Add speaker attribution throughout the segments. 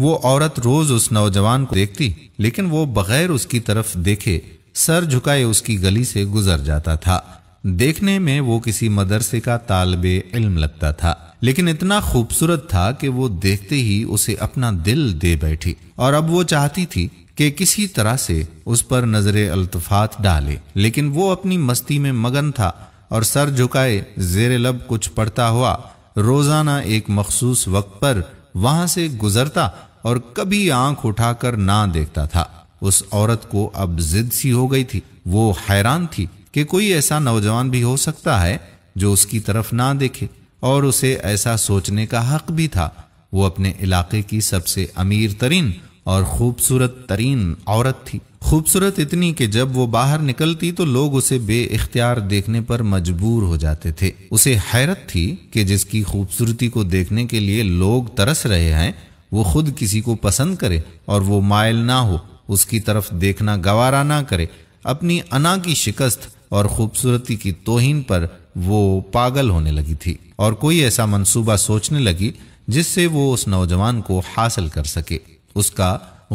Speaker 1: वो औरत रोज उस नौजवान को देखती लेकिन वो बगैर उसकी तरफ देखे सर झुकाए उसकी गली से गुजर जाता था देखने में वो किसी मदरसे का तालब इल्म लगता था लेकिन इतना खूबसूरत था कि वो देखते ही उसे अपना दिल दे बैठी और अब वो चाहती थी कि किसी तरह से उस पर नजर अल्तफात डाले लेकिन वो अपनी मस्ती में मगन था और सर झुकाए जेर लब कुछ पड़ता हुआ रोजाना एक मखसूस वक्त पर वहां से गुजरता और कभी आंख उठाकर ना देखता था उस औरत को अब जिद सी हो गई थी वो हैरान थी कि कोई ऐसा नौजवान भी हो सकता है जो उसकी तरफ ना देखे और उसे ऐसा सोचने का हक भी था वो अपने इलाके की सबसे अमीर तरीन और खूबसूरत तरीन औरत थी खूबसूरत इतनी कि जब वो बाहर निकलती तो लोग उसे बे इख्तियार देखने पर मजबूर हो जाते थे उसे हैरत थी कि जिसकी खूबसूरती को देखने के लिए लोग तरस रहे हैं वो खुद किसी को पसंद करे और वो मायल ना हो उसकी तरफ देखना गवारा ना करे अपनी अना की शिकस्त और खूबसूरती की तोहिन पर वो पागल होने लगी थी और कोई ऐसा मंसूबा सोचने लगी जिससे वो उस नौजवान को हासिल कर सके उसका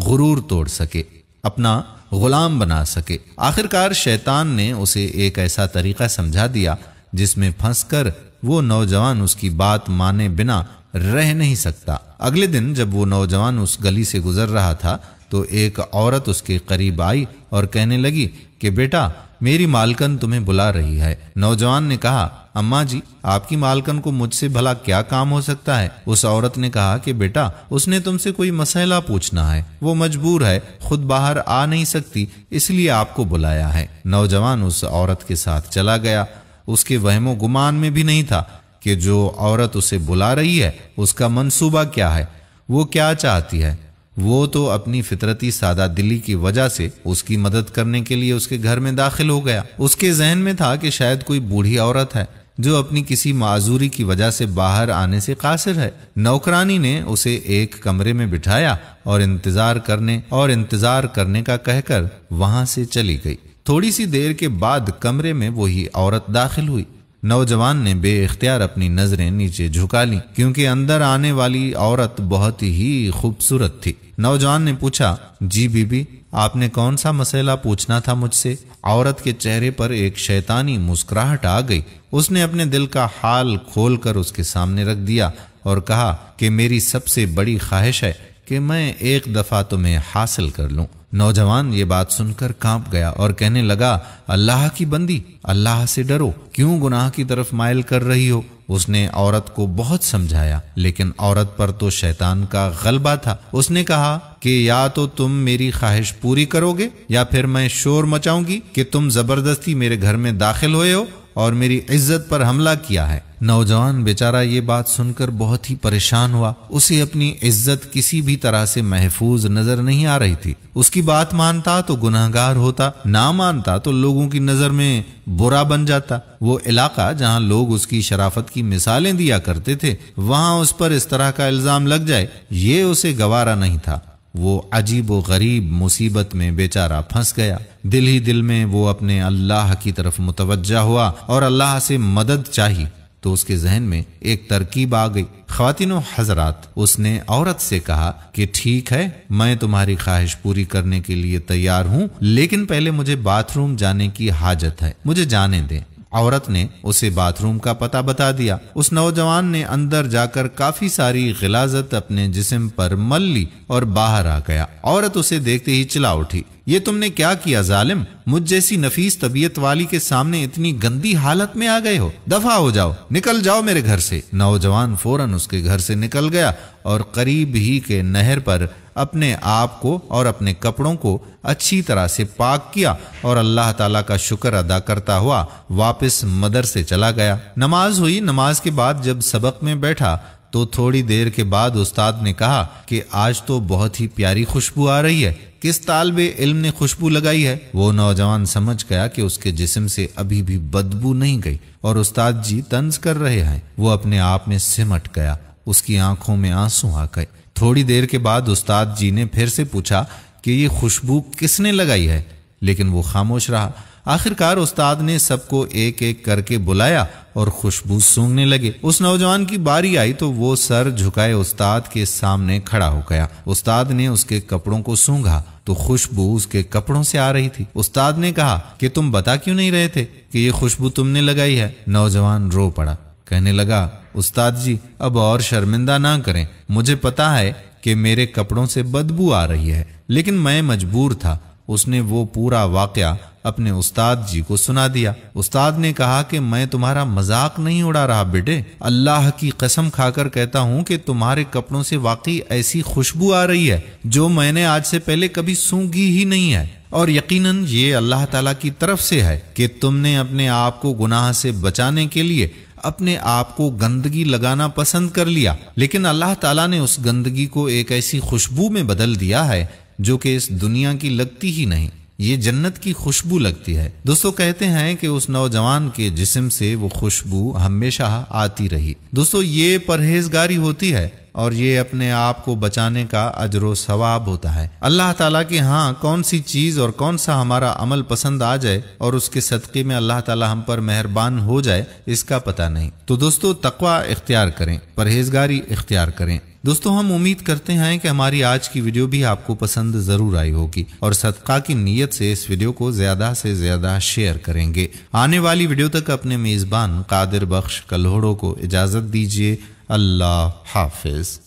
Speaker 1: गुरूर तोड़ सके अपना गुलाम बना सके आखिरकार शैतान ने उसे एक ऐसा तरीका समझा दिया जिसमें फंसकर वो नौजवान उसकी बात माने बिना रह नहीं सकता अगले दिन जब वो नौजवान उस गली से गुजर रहा था तो एक औरत उसके करीब आई और कहने लगी कि बेटा मेरी मालकन तुम्हें बुला रही है नौजवान ने कहा अम्मा जी आपकी मालकन को मुझसे भला क्या काम हो सकता है उस औरत ने कहा कि बेटा उसने तुमसे कोई मसला पूछना है वो मजबूर है खुद बाहर आ नहीं सकती इसलिए आपको बुलाया है नौजवान उस औरत के साथ चला गया उसके वहमो गुमान में भी नहीं था कि जो औरत उसे बुला रही है उसका मंसूबा क्या है वो क्या चाहती है वो तो अपनी फितरती सादा दिली की वजह से उसकी मदद करने के लिए उसके घर में दाखिल हो गया उसके जहन में था कि शायद कोई बूढ़ी औरत है जो अपनी किसी माजूरी की वजह से बाहर आने से कासिर है नौकरानी ने उसे एक कमरे में बिठाया और इंतजार करने और इंतजार करने का कहकर वहां से चली गई थोड़ी सी देर के बाद कमरे में वही औरत दाखिल हुई नौजवान ने बेख्तियार अपनी नजरें नीचे झुका ली क्योंकि अंदर आने वाली औरत बहुत ही खूबसूरत थी नौजवान ने पूछा जी बीबी आपने कौन सा मसला पूछना था मुझसे औरत के चेहरे पर एक शैतानी मुस्कुराहट आ गई उसने अपने दिल का हाल खोलकर उसके सामने रख दिया और कहा कि मेरी सबसे बड़ी ख्वाहिश है कि मैं एक दफ़ा तुम्हें हासिल कर लूँ नौजवान ये बात सुनकर कांप गया और कहने लगा अल्लाह की बंदी अल्लाह से डरो क्यों गुनाह की तरफ मायल कर रही हो उसने औरत को बहुत समझाया लेकिन औरत पर तो शैतान का गलबा था उसने कहा कि या तो तुम मेरी ख्वाहिश पूरी करोगे या फिर मैं शोर मचाऊंगी कि तुम जबरदस्ती मेरे घर में दाखिल हुए हो और मेरी इज्जत पर हमला किया है नौजवान बेचारा ये बात सुनकर बहुत ही परेशान हुआ उसे अपनी इज्जत किसी भी तरह से महफूज नजर नहीं आ रही थी उसकी बात मानता तो गुनाहगार होता ना मानता तो लोगों की नजर में बुरा बन जाता वो इलाका जहाँ लोग उसकी शराफत की मिसालें दिया करते थे वहाँ उस पर इस तरह का इल्जाम लग जाए ये उसे गवारा नहीं था वो अजीब व गरीब मुसीबत में बेचारा फंस गया दिल ही दिल में वो अपने अल्लाह की तरफ मुतवजा हुआ और अल्लाह से मदद चाहिए तो उसके जहन में एक तरकीब आ गई खातिन हजरात उसने औरत से कहा कि ठीक है मैं तुम्हारी ख्वाहिश पूरी करने के लिए तैयार हूँ लेकिन पहले मुझे बाथरूम जाने की हाजत है मुझे जाने दें औरत ने उसे बाथरूम का पता बता दिया उस नौजवान ने अंदर जाकर काफी सारी गिलाजत अपने जिस्म पर मल ली और बाहर आ गया औरत उसे देखते ही चिल्ला उठी ये तुमने क्या किया जालिम मुझ जैसी नफीस तबीयत वाली के सामने इतनी गंदी हालत में आ गए हो दफा हो जाओ निकल जाओ मेरे घर से नौजवान फौरन उसके घर से निकल गया और करीब ही के नहर पर अपने आप को और अपने कपड़ों को अच्छी तरह से पाक किया और अल्लाह ताला का शुक्र अदा करता हुआ वापस मदर से चला गया नमाज हुई नमाज के बाद जब सबक में बैठा तो थोड़ी देर के बाद उस्ताद ने कहा कि आज तो बहुत ही प्यारी खुशबू आ रही है किस तालब इल्म ने खुशबू लगाई है वो नौजवान समझ गया कि उसके जिस्म से अभी भी बदबू नहीं गई और उस्ताद जी तंज कर रहे हैं वो अपने आप में सिमट गया उसकी आंखों में आंसू आ गए थोड़ी देर के बाद उस्ताद जी ने फिर से पूछा कि ये खुशबू किसने लगाई है लेकिन वो खामोश रहा आखिरकार उस्ताद ने सबको एक एक करके बुलाया और खुशबू सूंघने लगे उस नौजवान की बारी आई तो वो सर झुकाए उस्ताद के सामने खड़ा हो गया उस्ताद ने उसके कपड़ों को सूंघा तो खुशबू उसके कपड़ों से आ रही थी उस्ताद ने कहा कि तुम बता क्यों नहीं रहे थे कि ये खुशबू तुमने लगाई है नौजवान रो पड़ा कहने लगा उस्ताद जी अब और शर्मिंदा ना करें मुझे पता है कि मेरे कपड़ों से बदबू आ रही है लेकिन मैं मजबूर था उसने वो पूरा वाकया अपने उस्ताद जी को सुना दिया उस्ताद ने कहा कि मैं तुम्हारा मजाक नहीं उड़ा रहा बेटे अल्लाह की कसम खाकर कहता हूँ कि तुम्हारे कपड़ों से वाकई ऐसी खुशबू आ रही है जो मैंने आज से पहले कभी सूंघी ही नहीं है और यकीनन ये अल्लाह ताला की तरफ से है कि तुमने अपने आप को गुनाह से बचाने के लिए अपने आप को गंदगी लगाना पसंद कर लिया लेकिन अल्लाह ताला ने उस गंदगी को एक ऐसी खुशबू में बदल दिया है जो कि इस दुनिया की लगती ही नहीं ये जन्नत की खुशबू लगती है दोस्तों कहते हैं कि उस नौजवान के जिस्म से वो खुशबू हमेशा आती रही दोस्तों ये परहेजगारी होती है और ये अपने आप को बचाने का अजर सवाब होता है अल्लाह ताला की हाँ कौन सी चीज और कौन सा हमारा अमल पसंद आ जाए और उसके सदके में अल्लाह ताला हम पर मेहरबान हो जाए इसका पता नहीं तो दोस्तों तकवा इख्तियार करें परहेजगारी इख्तियार करें दोस्तों हम उम्मीद करते हैं कि हमारी आज की वीडियो भी आपको पसंद ज़रूर आई होगी और सदका की नीयत से इस वीडियो को ज़्यादा से ज़्यादा शेयर करेंगे आने वाली वीडियो तक अपने मेज़बान कादिर बख्श कल्होड़ो को इजाज़त दीजिए अल्लाह हाफिज़